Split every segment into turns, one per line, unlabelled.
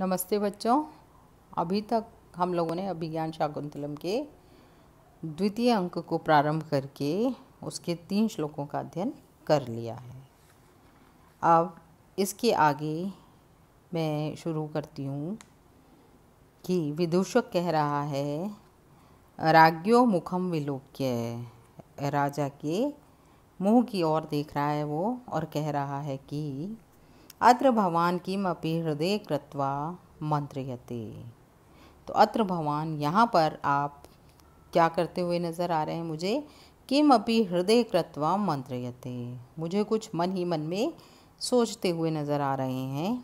नमस्ते बच्चों अभी तक हम लोगों ने अभिज्ञान शाकुंतलम के द्वितीय अंक को प्रारंभ करके उसके तीन श्लोकों का अध्ययन कर लिया है अब इसके आगे मैं शुरू करती हूँ कि विदूषक कह रहा है राज्यो मुखम विलोक्य राजा के मुंह की ओर देख रहा है वो और कह रहा है कि अत्र भवान किमपि हृदय कृत्वा मंत्रयते तो अत्र भवान यहाँ पर आप क्या करते हुए नज़र आ रहे हैं मुझे किम अपि हृदय कृत्वा मंत्रयते मुझे कुछ मन ही मन में सोचते हुए नज़र आ रहे हैं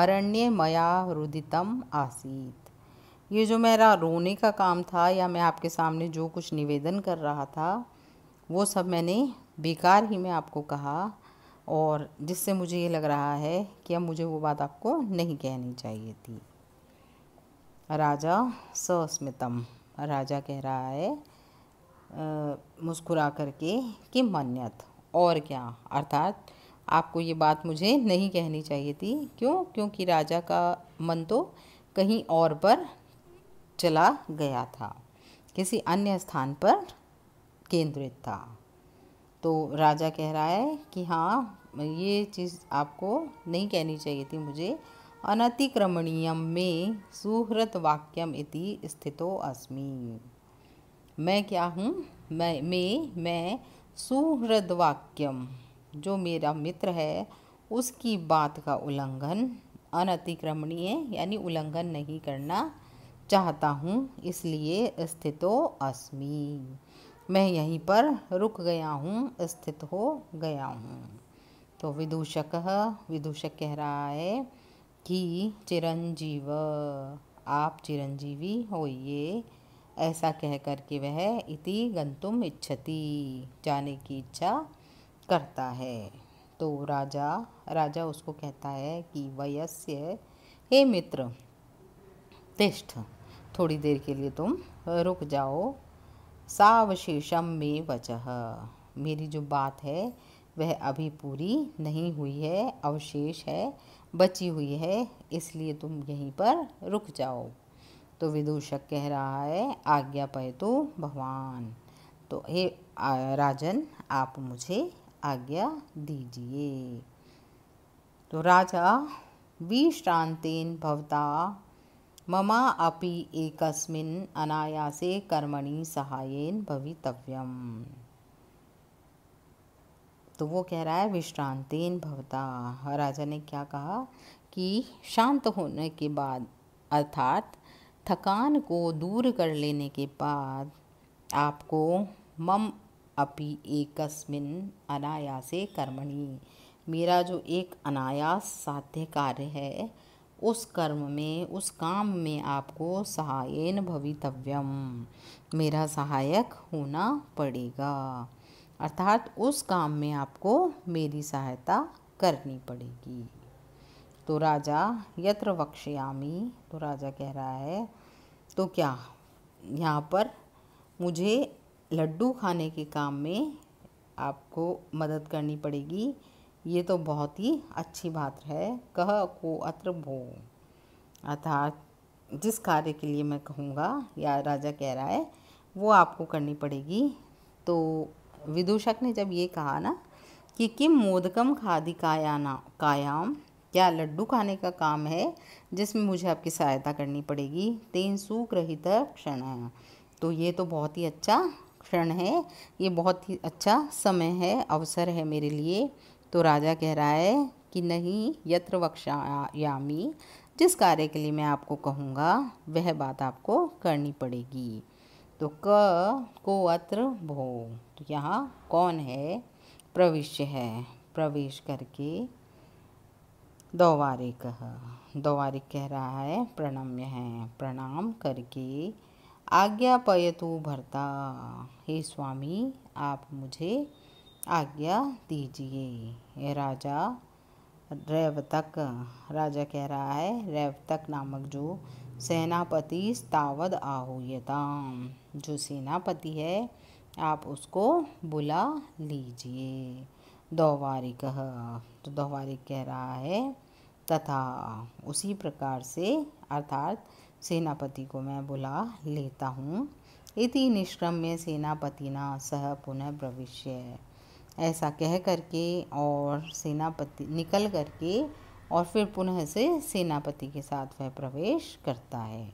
अरण्य मया रुदितम आसीत ये जो मेरा रोने का काम था या मैं आपके सामने जो कुछ निवेदन कर रहा था वो सब मैंने बेकार ही मैं आपको कहा और जिससे मुझे ये लग रहा है कि अब मुझे वो बात आपको नहीं कहनी चाहिए थी राजा सस्मितम राजा कह रहा है मुस्कुरा करके कि मन्यत और क्या अर्थात आपको ये बात मुझे नहीं कहनी चाहिए थी क्यों क्योंकि राजा का मन तो कहीं और पर चला गया था किसी अन्य स्थान पर केंद्रित था तो राजा कह रहा है कि हाँ ये चीज़ आपको नहीं कहनी चाहिए थी मुझे अनतिक्रमणीयम में सुहृत वाक्यम इति स्थितो अस्मि मैं क्या हूँ मैं मैं मैं सुहृद वाक्यम जो मेरा मित्र है उसकी बात का उल्लंघन अनतिक्रमणीय यानी उल्लंघन नहीं करना चाहता हूँ इसलिए स्थितो अस्मि मैं यहीं पर रुक गया हूँ स्थित हो गया हूँ तो विदूषक विदूषक कह रहा है कि चिरंजीव आप चिरंजीवी होइए ऐसा कह कर के वह इति गंतुम इच्छति जाने की इच्छा करता है तो राजा राजा उसको कहता है कि वयस्य हे मित्र तिष्ठ थोड़ी देर के लिए तुम रुक जाओ सावशेषम में वजह मेरी जो बात है वह अभी पूरी नहीं हुई है अवशेष है बची हुई है इसलिए तुम यहीं पर रुक जाओ तो विदूषक कह रहा है आज्ञा पे तो भगवान तो हे राजन आप मुझे आज्ञा दीजिए तो राजा विश्रांतेन भवता ममा अपि एकस्मिन् अनायासे कर्मणि सहायेन भवितव्यम् तो वो कह रहा है विश्रांतेन भवता राजा ने क्या कहा कि शांत होने के बाद अर्थात थकान को दूर कर लेने के बाद आपको मम अपि एकस्मिन् अनायासे कर्मणि मेरा जो एक अनायास साध्य कार्य है उस कर्म में उस काम में आपको सहायन भवितव्यम मेरा सहायक होना पड़ेगा अर्थात उस काम में आपको मेरी सहायता करनी पड़ेगी तो राजा यत्र वक्ष्यामी तो राजा कह रहा है तो क्या यहाँ पर मुझे लड्डू खाने के काम में आपको मदद करनी पड़ेगी ये तो बहुत ही अच्छी बात है कह को अत्र भो अर्थात जिस कार्य के लिए मैं कहूँगा या राजा कह रहा है वो आपको करनी पड़ेगी तो विदूषक ने जब ये कहा ना कि किम मोदकम खादी कायाना कायाम क्या लड्डू खाने का काम है जिसमें मुझे आपकी सहायता करनी पड़ेगी तेन सुग्रहित क्षण है तो ये तो बहुत ही अच्छा क्षण है ये बहुत ही अच्छा समय है अवसर है मेरे लिए तो राजा कह रहा है कि नहीं यत्र वक्षायामी जिस कार्य के लिए मैं आपको कहूँगा वह बात आपको करनी पड़ेगी तो क को अत्र भो तो यहाँ कौन है प्रविश्य है प्रवेश करके दौवारिक दौवारिक कह रहा है प्रणम्य है प्रणाम करके आज्ञा पयतु भरता हे स्वामी आप मुझे आज्ञा दीजिए राजा रेवतक राजा कह रहा है रेवतक नामक जो सेनापति स्तावद आहुयताम जो सेनापति है आप उसको बुला लीजिए दोवारिक तो दोवारिक कह रहा है तथा उसी प्रकार से अर्थात सेनापति को मैं बुला लेता हूँ इति निष्क्रम्य सेनापतिना सह पुनः प्रविश्य ऐसा कह करके और सेनापति निकल करके और फिर पुनः से सेनापति के साथ वह प्रवेश करता है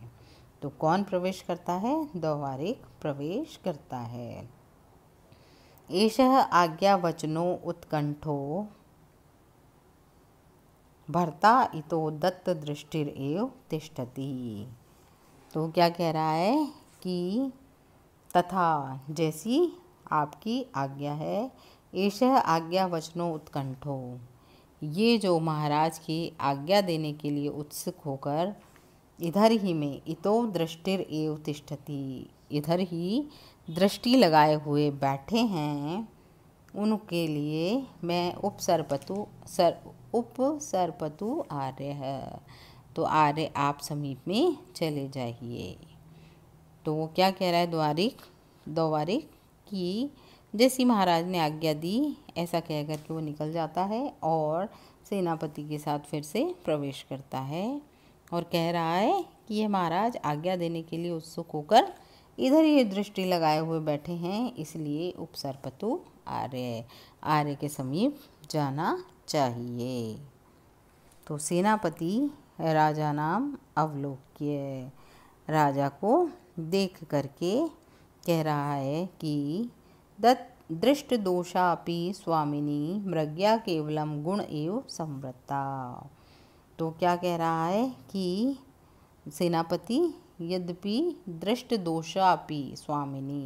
तो कौन प्रवेश करता है द्वारिक प्रवेश करता है एष आज्ञा वचनो उत्कंठो भरता इतो दत्त दृष्टिर एव तिष्ठति तो क्या कह रहा है कि तथा जैसी आपकी आज्ञा है आज्ञा वचनों उत्कंठो ये जो महाराज की आज्ञा देने के लिए उत्सुक होकर इधर ही में इतो दृष्टिर एव तिष्ठति इधर ही दृष्टि लगाए हुए बैठे हैं उनके लिए मैं उपसर्पतु सर उपसर्पतु आर्य है तो आर्य आप समीप में चले जाइए तो वो क्या कह रहा है द्वारिक द्वारिक की जैसी महाराज ने आज्ञा दी ऐसा कह कर के वो निकल जाता है और सेनापति के साथ फिर से प्रवेश करता है और कह रहा है कि ये महाराज आज्ञा देने के लिए उत्सुक होकर इधर ही दृष्टि लगाए हुए बैठे हैं इसलिए उपसर्पतु आर्य आर्य के समीप जाना चाहिए तो सेनापति राजा नाम अवलोक्य राजा को देख करके कह रहा है कि दत्त दृष्टदोषापि स्वामिनी मृज्ञा केवलम गुण एवं संवृत्ता तो क्या कह रहा है कि सेनापति यद्यपि दृष्ट दोषापि स्वामिनी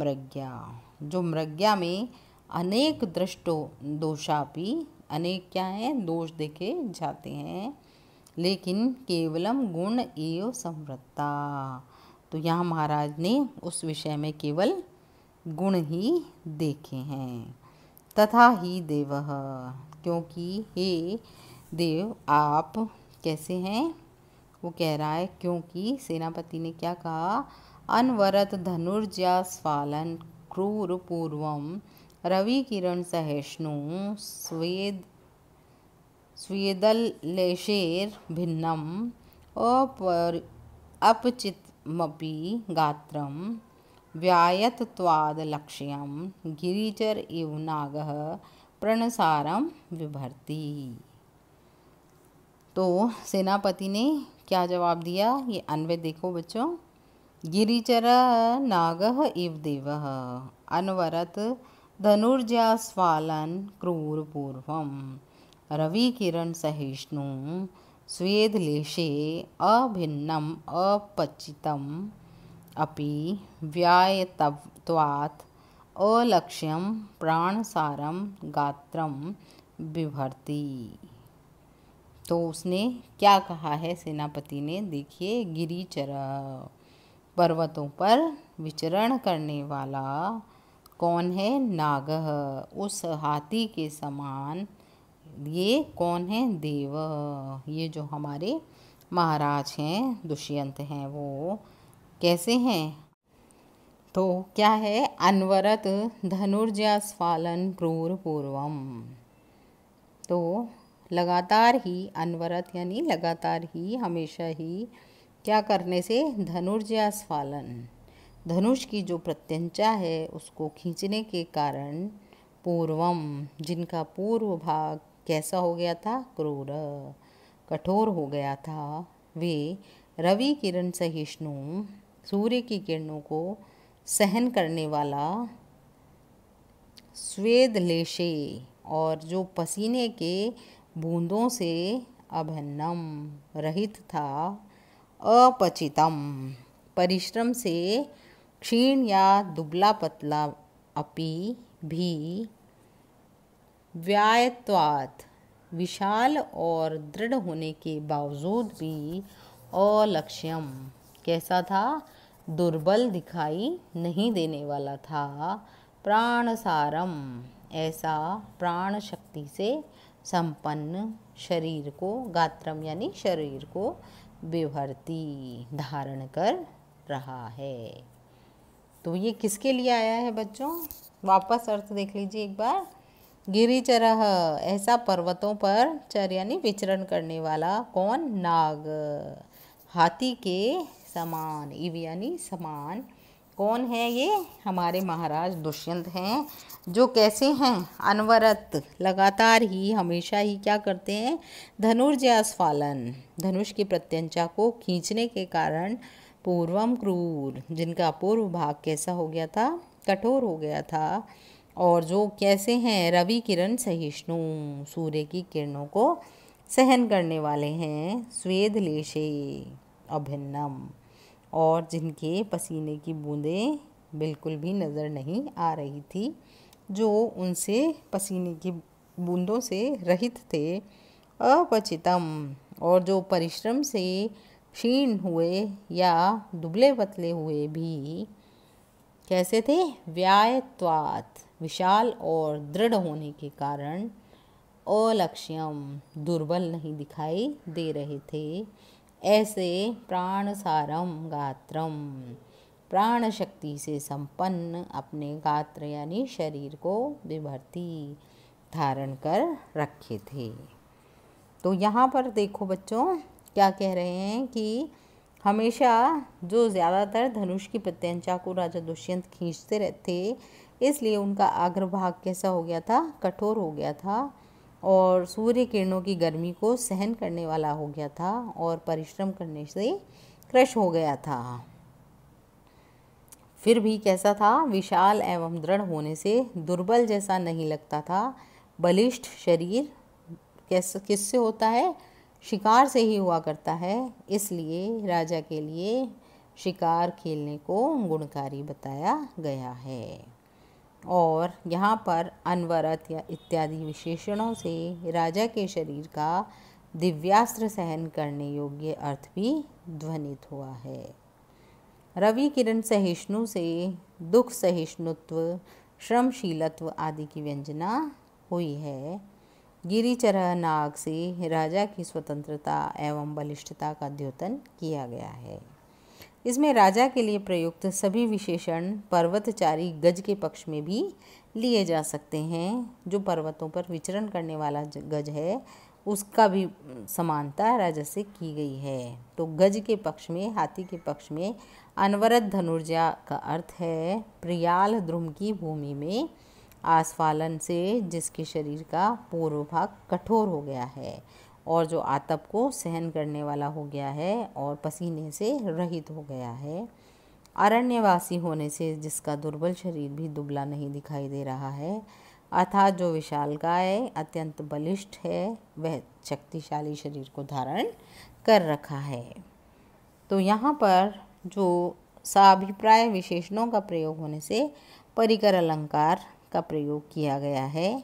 मृज्ञा जो मृज्ञा में अनेक दृष्टो दोषापि अनेक क्या हैं दोष देखे जाते हैं लेकिन केवलम गुण एवं संवृत्ता तो यहाँ महाराज ने उस विषय में केवल गुण ही देखे हैं तथा ही देव क्योंकि हे देव आप कैसे हैं वो कह रहा है क्योंकि सेनापति ने क्या कहा अनवरत धनुर्जा स्वालन क्रूर पूर्वम रवि किरण सहिष्णु स्वेद स्वेदलेशेर भिन्नम अपर अपचितमपि गात्रम लक्ष्य गिरीजर इव नाग प्रणसार विभर्ती तो सेनापति ने क्या जवाब दिया ये अन्वय देखो बच्चों गिरिचर नाग इव देव अनवरत क्रूर पूर्व रवि किरण सहिष्णु स्वेदलेशे अभिन्नम अपचितम अपि व्यायतत्वात् अलक्ष्यं प्राणसारम गात्र बिभर्ती तो उसने क्या कहा है सेनापति ने देखिए गिरिचर पर्वतों पर विचरण करने वाला कौन है नाग उस हाथी के समान ये कौन है देव ये जो हमारे महाराज हैं दुष्यंत हैं वो कैसे हैं तो क्या है अनवरत धनुर्जय स्वालन क्रूर पूर्वम तो लगातार ही अनवरत यानी लगातार ही हमेशा ही क्या करने से धनुर्जय स्वालन धनुष की जो प्रत्यंचा है उसको खींचने के कारण पूर्वम जिनका पूर्व भाग कैसा हो गया था क्रूर कठोर हो गया था वे रवि किरण सहिष्णु सूर्य की किरणों को सहन करने वाला स्वेद लेशे और जो पसीने के बूंदों से अभिन्नम रहित था अपचितम परिश्रम से क्षीण या दुबला पतला अपि भी व्यायत्वात विशाल और दृढ़ होने के बावजूद भी अलक्ष्यम कैसा था दुर्बल दिखाई नहीं देने वाला था प्राण सारम ऐसा प्राण शक्ति से संपन्न शरीर को गात्रम यानी शरीर को विभरती धारण कर रहा है तो ये किसके लिए आया है बच्चों वापस अर्थ देख लीजिए एक बार गिरिचरह ऐसा पर्वतों पर चर यानी विचरण करने वाला कौन नाग हाथी के समान इव यानी समान कौन है ये हमारे महाराज दुष्यंत हैं जो कैसे हैं अनवरत लगातार ही हमेशा ही क्या करते हैं धनुर्जयास्फालन धनुष की प्रत्यंचा को खींचने के कारण पूर्वम क्रूर जिनका पूर्व भाग कैसा हो गया था कठोर हो गया था और जो कैसे हैं रवि किरण सहिष्णु सूर्य की किरणों को सहन करने वाले हैं स्वेद लेशे अभिन्नम और जिनके पसीने की बूंदें बिल्कुल भी नज़र नहीं आ रही थी जो उनसे पसीने की बूंदों से रहित थे अपचितम और जो परिश्रम से क्षीण हुए या दुबले पतले हुए भी कैसे थे व्यायत्वात विशाल और दृढ़ होने के कारण अलक्ष्यम दुर्बल नहीं दिखाई दे रहे थे ऐसे प्राणसारम गात्रम प्राण शक्ति से संपन्न अपने गात्र यानी शरीर को विभर्ती धारण कर रखे थे तो यहाँ पर देखो बच्चों क्या कह रहे हैं कि हमेशा जो ज़्यादातर धनुष की प्रत्यंचा को राजा दुष्यंत खींचते रहते इसलिए उनका अग्रभाग कैसा हो गया था कठोर हो गया था और सूर्य किरणों की गर्मी को सहन करने वाला हो गया था और परिश्रम करने से क्रश हो गया था फिर भी कैसा था विशाल एवं दृढ़ होने से दुर्बल जैसा नहीं लगता था बलिष्ठ शरीर कैसे किससे होता है शिकार से ही हुआ करता है इसलिए राजा के लिए शिकार खेलने को गुणकारी बताया गया है और यहाँ पर अनवरत या इत्यादि विशेषणों से राजा के शरीर का दिव्यास्त्र सहन करने योग्य अर्थ भी ध्वनित हुआ है रवि किरण सहिष्णु से दुख सहिष्णुत्व श्रमशीलत्व आदि की व्यंजना हुई है गिरिचरह नाग से राजा की स्वतंत्रता एवं बलिष्ठता का द्योतन किया गया है इसमें राजा के लिए प्रयुक्त सभी विशेषण पर्वतचारी गज के पक्ष में भी लिए जा सकते हैं जो पर्वतों पर विचरण करने वाला गज है उसका भी समानता राजा से की गई है तो गज के पक्ष में हाथी के पक्ष में अनवरत धनुर्जा का अर्थ है प्रियाल ध्रुम की भूमि में आस्फालन से जिसके शरीर का पूर्व भाग कठोर हो गया है और जो आतप को सहन करने वाला हो गया है और पसीने से रहित हो गया है अरण्यवासी होने से जिसका दुर्बल शरीर भी दुबला नहीं दिखाई दे रहा है अर्थात जो विशाल गाय अत्यंत बलिष्ठ है वह शक्तिशाली शरीर को धारण कर रखा है तो यहाँ पर जो साभिप्राय विशेषणों का प्रयोग होने से परिकर अलंकार का प्रयोग किया गया है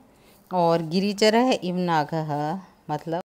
और गिरिचरह इवनाघ मतलब